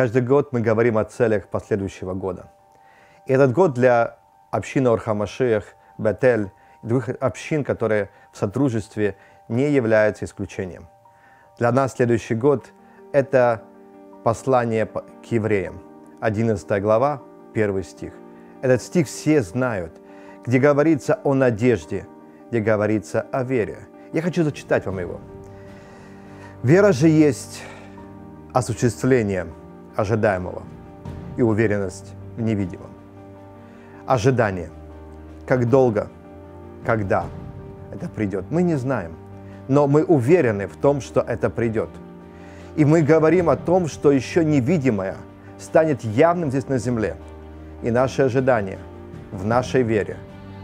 Каждый год мы говорим о целях последующего года. И этот год для общины Орхамашиях, Бетель и других общин, которые в сотрудничестве не являются исключением. Для нас следующий год – это послание к евреям, 11 глава, 1 стих. Этот стих все знают, где говорится о надежде, где говорится о вере. Я хочу зачитать вам его. «Вера же есть осуществление – ожидаемого и уверенность в невидимом. Ожидание. Как долго, когда это придет, мы не знаем, но мы уверены в том, что это придет. И мы говорим о том, что еще невидимое станет явным здесь на земле. И наши ожидания в нашей вере,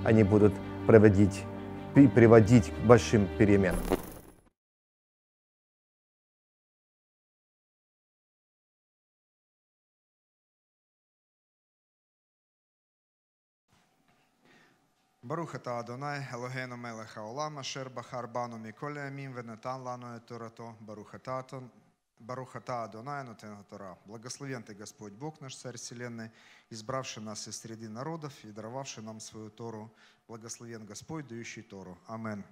они будут проводить, приводить к большим переменам. Баруха та Адонай, Елогену Мелеха Олама, Шербахар Бану Міколі Амін, Венетан Ланою Турато, та Адонай, Нутена Тора. Благословен Ты, Господь Бог наш, Царь Вселенной, избравший нас из среды народов и даровавший нам свою Тору. Благословен Господь, дающий Тору. Аминь.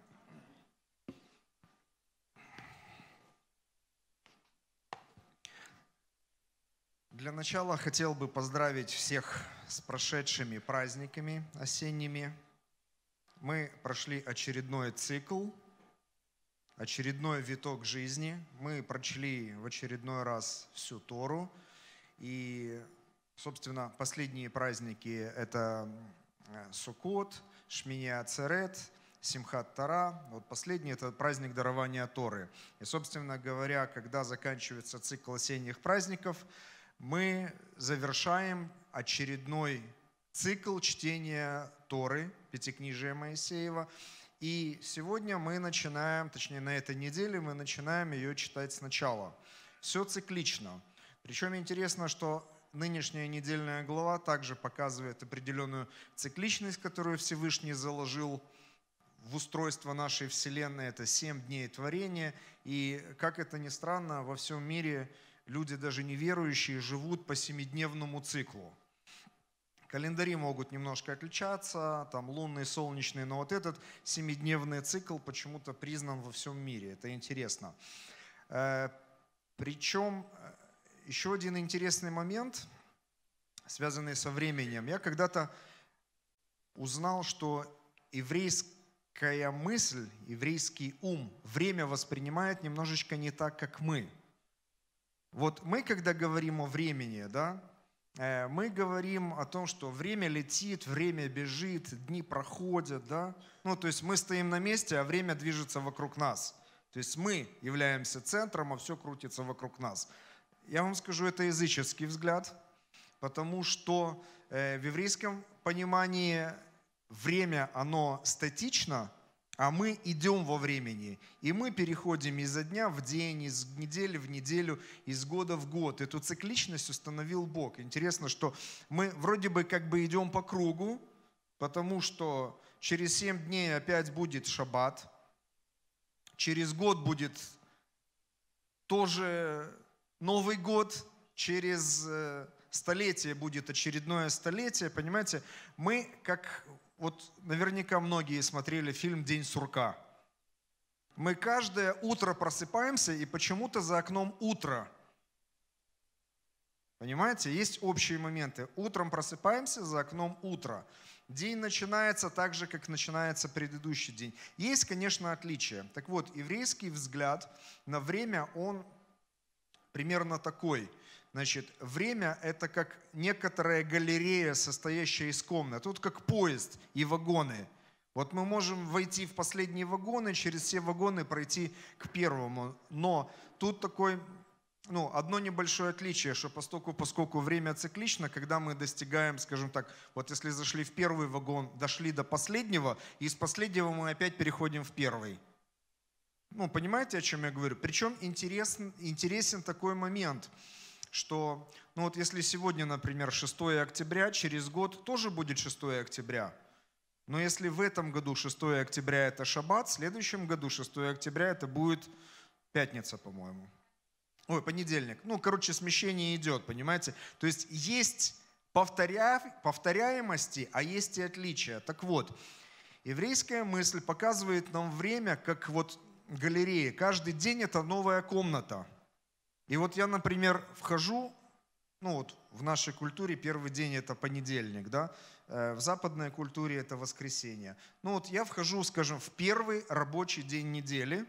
Для начала хотел бы поздравить всех с прошедшими праздниками осенними мы прошли очередной цикл, очередной виток жизни. Мы прочли в очередной раз всю Тору. И, собственно, последние праздники – это э, Суккот, Шминия Церет, Симхат Тара. Вот последний – это праздник дарования Торы. И, собственно говоря, когда заканчивается цикл осенних праздников, мы завершаем очередной цикл чтения Торы – Пятикнижия Моисеева. И сегодня мы начинаем, точнее на этой неделе мы начинаем ее читать сначала. Все циклично. Причем интересно, что нынешняя недельная глава также показывает определенную цикличность, которую Всевышний заложил в устройство нашей Вселенной. Это семь дней творения. И, как это ни странно, во всем мире люди, даже неверующие, живут по семидневному циклу – Календари могут немножко отличаться, там лунный, солнечный, но вот этот семидневный цикл почему-то признан во всем мире. Это интересно. Э, Причем э, еще один интересный момент, связанный со временем. Я когда-то узнал, что еврейская мысль, еврейский ум время воспринимает немножечко не так, как мы. Вот мы, когда говорим о времени, да, Э, мы говорим о том, что время летит, время бежит, дни проходят, да? Ну, то есть мы стоим на месте, а время движется вокруг нас. То есть мы являемся центром, а все крутится вокруг нас. Я вам скажу, это языческий взгляд, потому что э, в еврейском понимании время, оно статично, а мы идем во времени, и мы переходим изо дня в день, из недели в неделю, из года в год. Эту цикличность установил Бог. Интересно, что мы вроде бы как бы идем по кругу, потому что через семь дней опять будет шаббат, через год будет тоже Новый год, через э, столетие будет очередное столетие, понимаете, мы как вот наверняка многие смотрели фильм «День сурка». Мы каждое утро просыпаемся, и почему-то за окном утро. Понимаете, есть общие моменты. Утром просыпаемся, за окном утро. День начинается так же, как начинается предыдущий день. Есть, конечно, отличия. Так вот, еврейский взгляд на время, он примерно такой – Значит, время – это как некоторая галерея, состоящая из комнат. Тут как поезд и вагоны. Вот мы можем войти в последние вагоны, через все вагоны пройти к первому. Но тут такой, ну, одно небольшое отличие, что поскольку, поскольку время циклично, когда мы достигаем, скажем так, вот если зашли в первый вагон, дошли до последнего, и из последнего мы опять переходим в первый. Ну, понимаете, о чем я говорю? Причем интересен, интересен такой момент – что, ну вот если сегодня, например, 6 октября, через год тоже будет 6 октября, но если в этом году 6 октября это шаббат, в следующем году 6 октября это будет пятница, по-моему. Ой, понедельник. Ну, короче, смещение идет, понимаете? То есть есть повторя... повторяемости, а есть и отличия. Так вот, еврейская мысль показывает нам время, как вот галереи. Каждый день это новая комната – и вот я, например, вхожу, ну вот в нашей культуре первый день это понедельник, да, э, в западной культуре это воскресенье. Ну вот я вхожу, скажем, в первый рабочий день недели,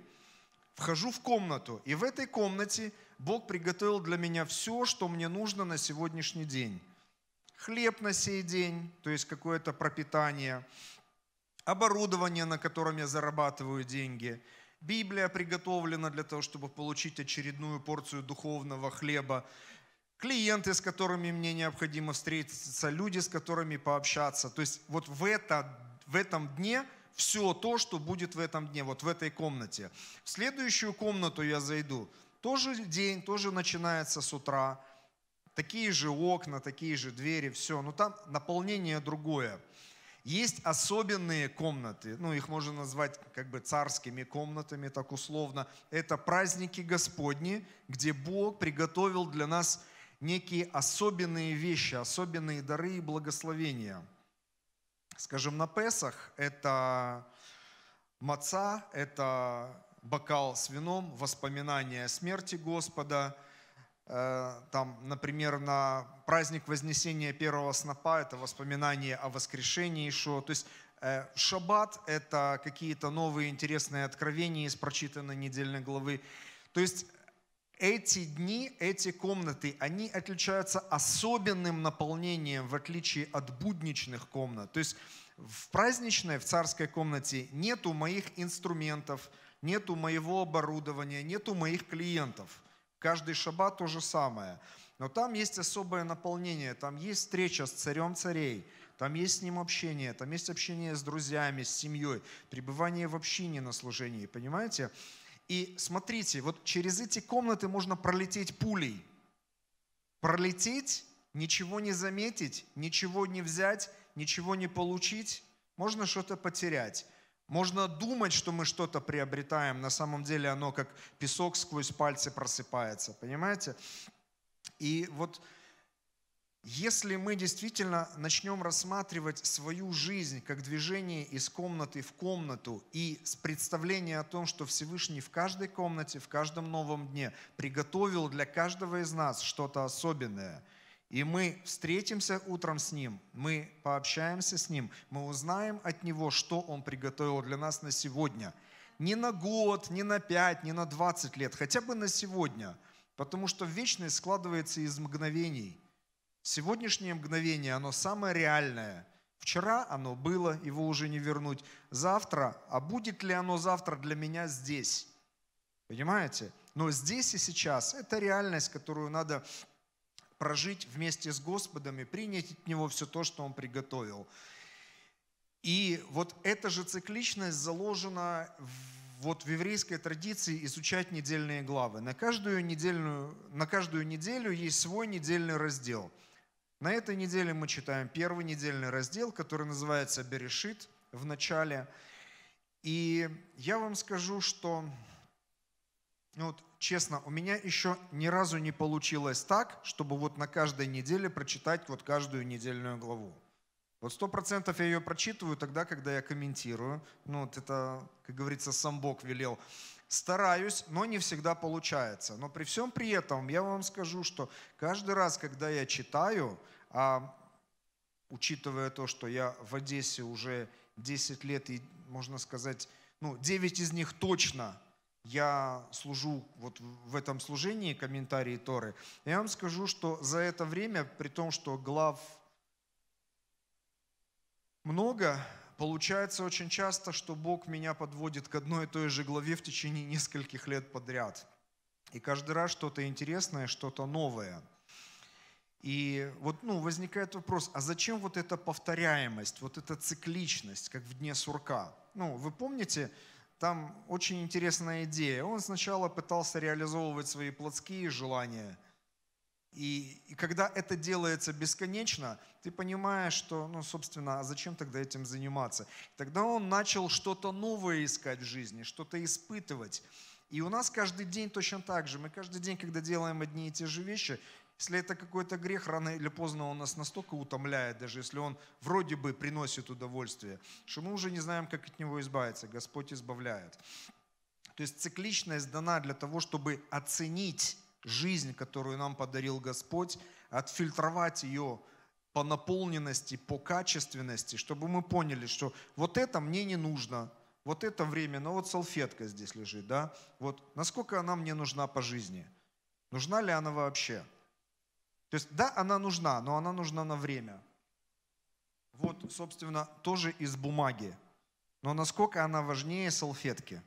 вхожу в комнату, и в этой комнате Бог приготовил для меня все, что мне нужно на сегодняшний день. Хлеб на сей день, то есть какое-то пропитание, оборудование, на котором я зарабатываю деньги – Библия приготовлена для того, чтобы получить очередную порцию духовного хлеба. Клиенты, с которыми мне необходимо встретиться, люди, с которыми пообщаться. То есть вот в, это, в этом дне все то, что будет в этом дне, вот в этой комнате. В следующую комнату я зайду. Тоже день, тоже начинается с утра. Такие же окна, такие же двери, все. Но там наполнение другое. Есть особенные комнаты, ну их можно назвать как бы царскими комнатами, так условно. Это праздники Господни, где Бог приготовил для нас некие особенные вещи, особенные дары и благословения. Скажем, на Песах это маца, это бокал с вином, воспоминания о смерти Господа – Э, там, например, на праздник Вознесения первого снопа, это воспоминание о воскрешении Ишо. То есть э, шаббат – это какие-то новые интересные откровения из прочитанной недельной главы. То есть эти дни, эти комнаты, они отличаются особенным наполнением в отличие от будничных комнат. То есть в праздничной, в царской комнате нету моих инструментов, нету моего оборудования, нету моих клиентов – Каждый шаббат то же самое. Но там есть особое наполнение, там есть встреча с царем царей, там есть с ним общение, там есть общение с друзьями, с семьей, пребывание в общине на служении, понимаете? И смотрите, вот через эти комнаты можно пролететь пулей. Пролететь, ничего не заметить, ничего не взять, ничего не получить, можно что-то потерять. Можно думать, что мы что-то приобретаем, на самом деле оно как песок сквозь пальцы просыпается, понимаете? И вот если мы действительно начнем рассматривать свою жизнь как движение из комнаты в комнату и с представления о том, что Всевышний в каждой комнате, в каждом новом дне приготовил для каждого из нас что-то особенное – и мы встретимся утром с Ним, мы пообщаемся с Ним, мы узнаем от Него, что Он приготовил для нас на сегодня. Не на год, не на пять, не на двадцать лет, хотя бы на сегодня. Потому что вечность складывается из мгновений. Сегодняшнее мгновение, оно самое реальное. Вчера оно было, его уже не вернуть. Завтра, а будет ли оно завтра для меня здесь? Понимаете? Но здесь и сейчас – это реальность, которую надо прожить вместе с Господом и принять от Него все то, что Он приготовил. И вот эта же цикличность заложена в, вот в еврейской традиции изучать недельные главы. На каждую, недельную, на каждую неделю есть свой недельный раздел. На этой неделе мы читаем первый недельный раздел, который называется «Берешит» в начале. И я вам скажу, что ну вот, честно, у меня еще ни разу не получилось так, чтобы вот на каждой неделе прочитать вот каждую недельную главу. Вот сто процентов я ее прочитываю тогда, когда я комментирую. Ну вот это, как говорится, сам Бог велел. Стараюсь, но не всегда получается. Но при всем при этом я вам скажу, что каждый раз, когда я читаю, а учитывая то, что я в Одессе уже 10 лет и, можно сказать, ну, 9 из них точно я служу вот в этом служении, комментарии Торы, я вам скажу, что за это время, при том, что глав много, получается очень часто, что Бог меня подводит к одной и той же главе в течение нескольких лет подряд. И каждый раз что-то интересное, что-то новое. И вот ну, возникает вопрос, а зачем вот эта повторяемость, вот эта цикличность, как в дне сурка? Ну, вы помните, там очень интересная идея. Он сначала пытался реализовывать свои плотские желания. И, и когда это делается бесконечно, ты понимаешь, что, ну, собственно, а зачем тогда этим заниматься? Тогда он начал что-то новое искать в жизни, что-то испытывать. И у нас каждый день точно так же. Мы каждый день, когда делаем одни и те же вещи, если это какой-то грех, рано или поздно он нас настолько утомляет, даже если он вроде бы приносит удовольствие, что мы уже не знаем, как от него избавиться. Господь избавляет. То есть цикличность дана для того, чтобы оценить жизнь, которую нам подарил Господь, отфильтровать ее по наполненности, по качественности, чтобы мы поняли, что вот это мне не нужно, вот это время, но ну вот салфетка здесь лежит, да, вот насколько она мне нужна по жизни, нужна ли она вообще – то есть, да, она нужна, но она нужна на время. Вот, собственно, тоже из бумаги. Но насколько она важнее салфетки?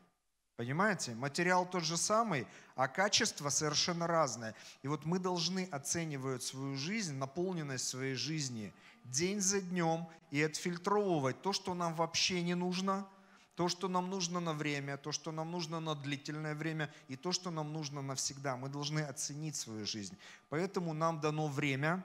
Понимаете? Материал тот же самый, а качество совершенно разное. И вот мы должны оценивать свою жизнь, наполненность своей жизни день за днем и отфильтровывать то, что нам вообще не нужно – то, что нам нужно на время, то, что нам нужно на длительное время и то, что нам нужно навсегда. Мы должны оценить свою жизнь. Поэтому нам дано время,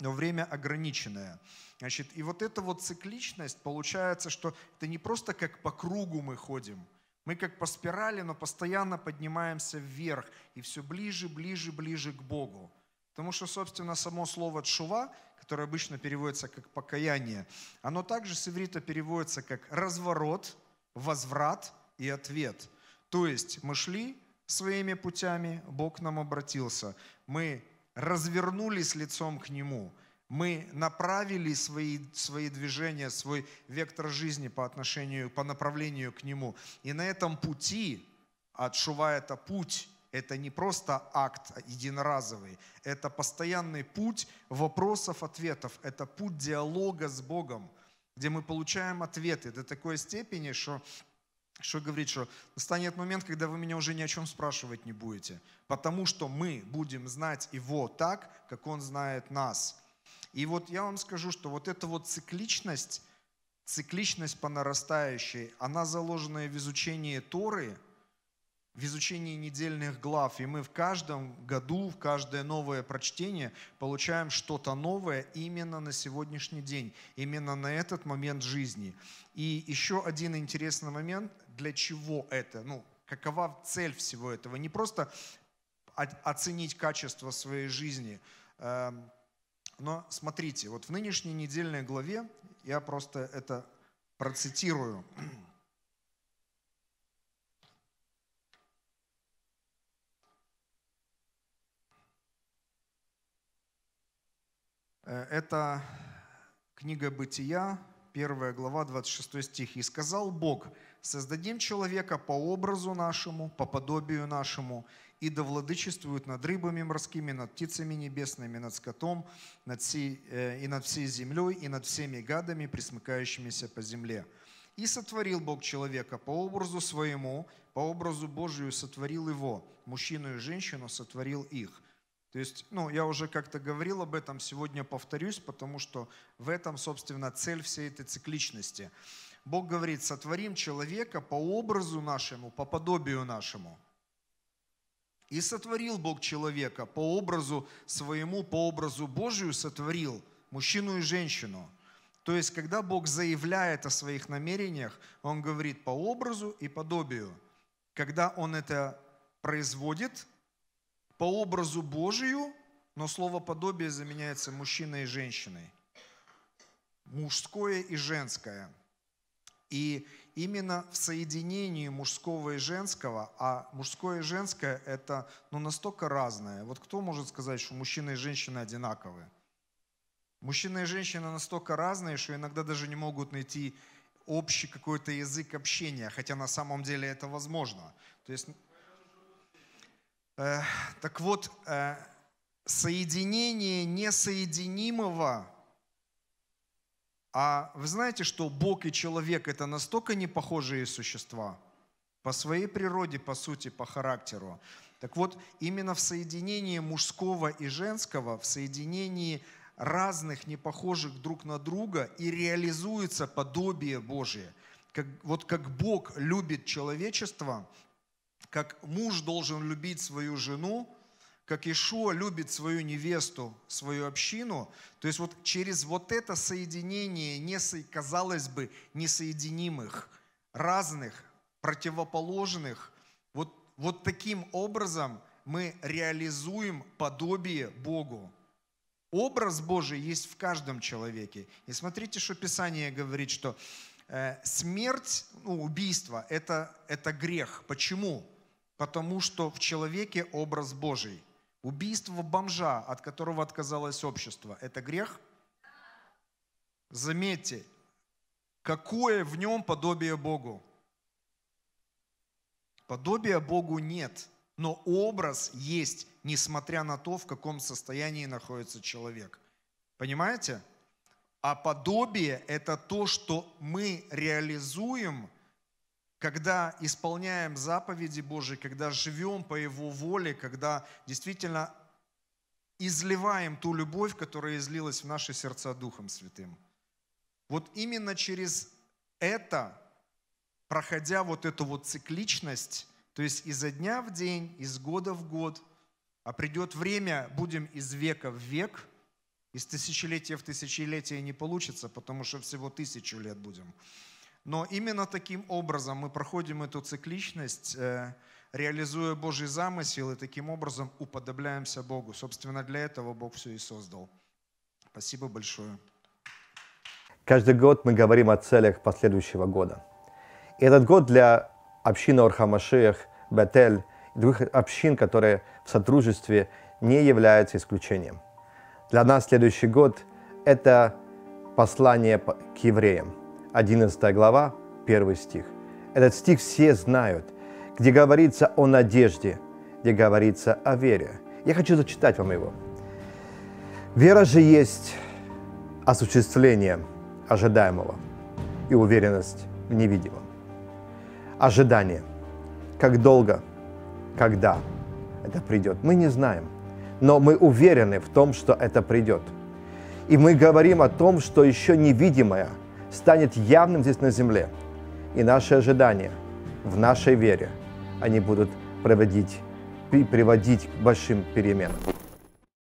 но время ограниченное. Значит, и вот эта вот цикличность, получается, что это не просто как по кругу мы ходим, мы как по спирали, но постоянно поднимаемся вверх и все ближе, ближе, ближе к Богу. Потому что, собственно, само слово «тшува», которое обычно переводится как «покаяние», оно также с иврита переводится как «разворот», возврат и ответ. То есть мы шли своими путями, Бог к нам обратился. Мы развернулись лицом к Нему. Мы направили свои, свои движения, свой вектор жизни по отношению, по направлению к Нему. И на этом пути, от это а путь, это не просто акт единоразовый, это постоянный путь вопросов, ответов, это путь диалога с Богом – где мы получаем ответы до такой степени, что, что говорит, что настанет момент, когда вы меня уже ни о чем спрашивать не будете, потому что мы будем знать его так, как он знает нас. И вот я вам скажу, что вот эта вот цикличность, цикличность по нарастающей, она заложена в изучении Торы – в изучении недельных глав, и мы в каждом году, в каждое новое прочтение получаем что-то новое именно на сегодняшний день, именно на этот момент жизни. И еще один интересный момент, для чего это, ну, какова цель всего этого. Не просто оценить качество своей жизни, эм, но смотрите, вот в нынешней недельной главе, я просто это процитирую, Э, это книга Бытия, первая глава, 26 стих. «И сказал Бог, создадим человека по образу нашему, по подобию нашему, и да владычествуют над рыбами морскими, над птицами небесными, над скотом, над всей, э, и над всей землей, и над всеми гадами, присмыкающимися по земле. И сотворил Бог человека по образу своему, по образу Божию сотворил его, мужчину и женщину сотворил их. То есть, ну, я уже как-то говорил об этом, сегодня повторюсь, потому что в этом, собственно, цель всей этой цикличности. Бог говорит, сотворим человека по образу нашему, по подобию нашему. И сотворил Бог человека по образу своему, по образу Божию сотворил мужчину и женщину. То есть, когда Бог заявляет о своих намерениях, Он говорит по образу и подобию. Когда Он это производит, по образу Божию, но слово подобие заменяется мужчиной и женщиной. Мужское и женское. И именно в соединении мужского и женского, а мужское и женское это ну, настолько разное. Вот кто может сказать, что мужчина и женщина одинаковы? Мужчина и женщина настолько разные, что иногда даже не могут найти общий какой-то язык общения, хотя на самом деле это возможно. То есть Э, так вот, э, соединение несоединимого, а вы знаете, что Бог и человек – это настолько непохожие существа по своей природе, по сути, по характеру. Так вот, именно в соединении мужского и женского, в соединении разных, непохожих друг на друга и реализуется подобие Божие. Как, вот как Бог любит человечество, как муж должен любить свою жену, как Ишуа любит свою невесту, свою общину, то есть вот через вот это соединение, не, казалось бы, несоединимых, разных, противоположных, вот, вот таким образом мы реализуем подобие Богу. Образ Божий есть в каждом человеке. И смотрите, что Писание говорит, что Э, смерть, ну, убийство это, – это грех. Почему? Потому что в человеке образ Божий. Убийство бомжа, от которого отказалось общество, это грех? Заметьте, какое в нем подобие Богу? Подобия Богу нет, но образ есть, несмотря на то, в каком состоянии находится человек. Понимаете? А подобие – это то, что мы реализуем, когда исполняем заповеди Божьи, когда живем по Его воле, когда действительно изливаем ту любовь, которая излилась в наши сердца Духом Святым. Вот именно через это, проходя вот эту вот цикличность, то есть изо дня в день, из года в год, а придет время, будем из века в век – из тысячелетия в тысячелетие не получится, потому что всего тысячу лет будем. Но именно таким образом мы проходим эту цикличность, э, реализуя Божий замысел и таким образом уподобляемся Богу. Собственно, для этого Бог все и создал. Спасибо большое. Каждый год мы говорим о целях последующего года. И этот год для общины Орхамашиях, Бетель и других общин, которые в сотрудничестве, не являются исключением – для нас следующий год – это послание к евреям, 11 глава, 1 стих. Этот стих все знают, где говорится о надежде, где говорится о вере. Я хочу зачитать вам его. «Вера же есть осуществление ожидаемого и уверенность в невидимом. Ожидание. Как долго, когда это придет, мы не знаем – но мы уверены в том, что это придет. И мы говорим о том, что еще невидимое станет явным здесь на земле. И наши ожидания в нашей вере, они будут приводить, приводить к большим переменам.